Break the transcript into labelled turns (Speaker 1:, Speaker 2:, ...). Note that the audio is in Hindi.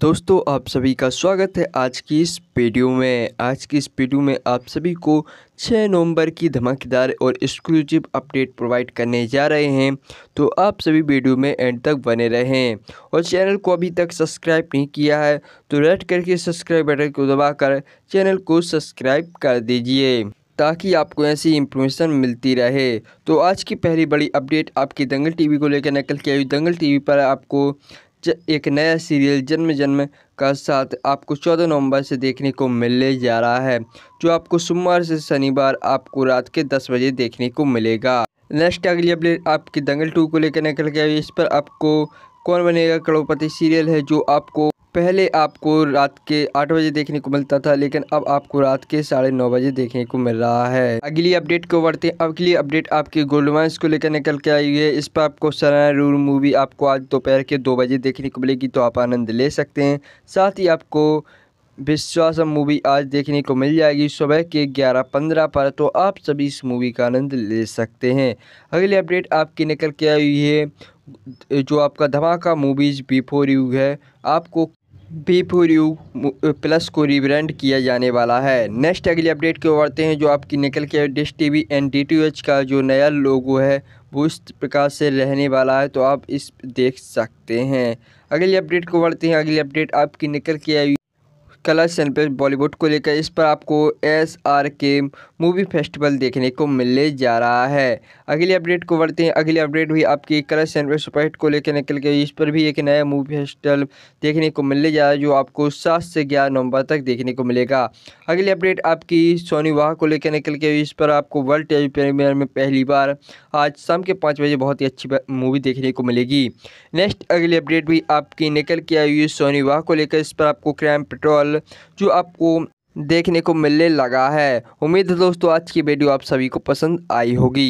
Speaker 1: दोस्तों आप सभी का स्वागत है आज की इस वीडियो में आज की इस वीडियो में आप सभी को 6 नवंबर की धमाकेदार और एक्सक्लूसिव अपडेट प्रोवाइड करने जा रहे हैं तो आप सभी वीडियो में एंड तक बने रहें और चैनल को अभी तक सब्सक्राइब नहीं किया है तो रेड करके सब्सक्राइब बटन को दबाकर चैनल को सब्सक्राइब कर दीजिए ताकि आपको ऐसी इंफॉर्मेशन मिलती रहे तो आज की पहली बड़ी अपडेट आपकी दंगल टीवी को लेकर निकल के आई दंगल टीवी पर आपको एक नया सीरियल जन्म जन्म का साथ आपको 14 नवंबर से देखने को मिलने जा रहा है जो आपको सोमवार से शनिवार आपको रात के 10 बजे देखने को मिलेगा नेक्स्ट अगली अपडेट आपकी दंगल टू को लेकर निकल गया इस पर आपको कौन बनेगा करोड़पति सीरियल है जो आपको पहले आपको रात के आठ बजे देखने को मिलता था लेकिन अब आपको रात के साढ़े नौ बजे देखने को मिल रहा है अगली अपडेट को बढ़ते हैं अगली अपडेट आपके गोलमांस को लेकर निकल के आई है इस पर आपको सराना रूल मूवी आपको आज दोपहर के दो बजे देखने को मिलेगी तो आप आनंद ले सकते हैं साथ ही आपको विश्वासम मूवी आज देखने को मिल जाएगी सुबह के ग्यारह पंद्रह पर तो आप सभी इस मूवी का आनंद ले सकते हैं अगली अपडेट आपकी निकल के आई है जो आपका धमाका मूवीज़ बिफोर यू है आपको भी फोर यू प्लस को रिब्रांड किया जाने वाला है नेक्स्ट अगली अपडेट की ओर आते हैं जो आपकी निकल के dish T V and D T H का जो नया लोगो है वो इस प्रकार से रहने वाला है तो आप इस देख सकते हैं अगली अपडेट को बढ़ते हैं अगली अपडेट आपकी निकल के आई कलर्स चैनल पर बॉलीवुड को लेकर इस पर आपको S R K movie festival देखने को मिलने जा रहा है अगली अपडेट को बढ़ते हैं अगली अपडेट हुई आपकी कलर्स चैनल पर सुपरहिट को लेकर निकल के इस पर भी एक नया मूवी फेस्टिवल देखने को मिलने जा रहा है जो आपको सात से ग्यारह नवंबर तक देखने को मिलेगा अगली अपडेट आपकी सोनी वाह को लेकर निकल के इस पर आपको वर्ल्ड टेली प्रीमियर में पहली बार आज शाम के पाँच बजे बहुत ही अच्छी मूवी देखने को मिलेगी नेक्स्ट अगली अपडेट भी आपकी निकल के आई हुई सोनी वाह को लेकर इस पर आपको क्राइम पेट्रोल माहौल जो आपको देखने को मिलने लगा है उम्मीद है दोस्तों आज की वीडियो आप सभी को पसंद आई होगी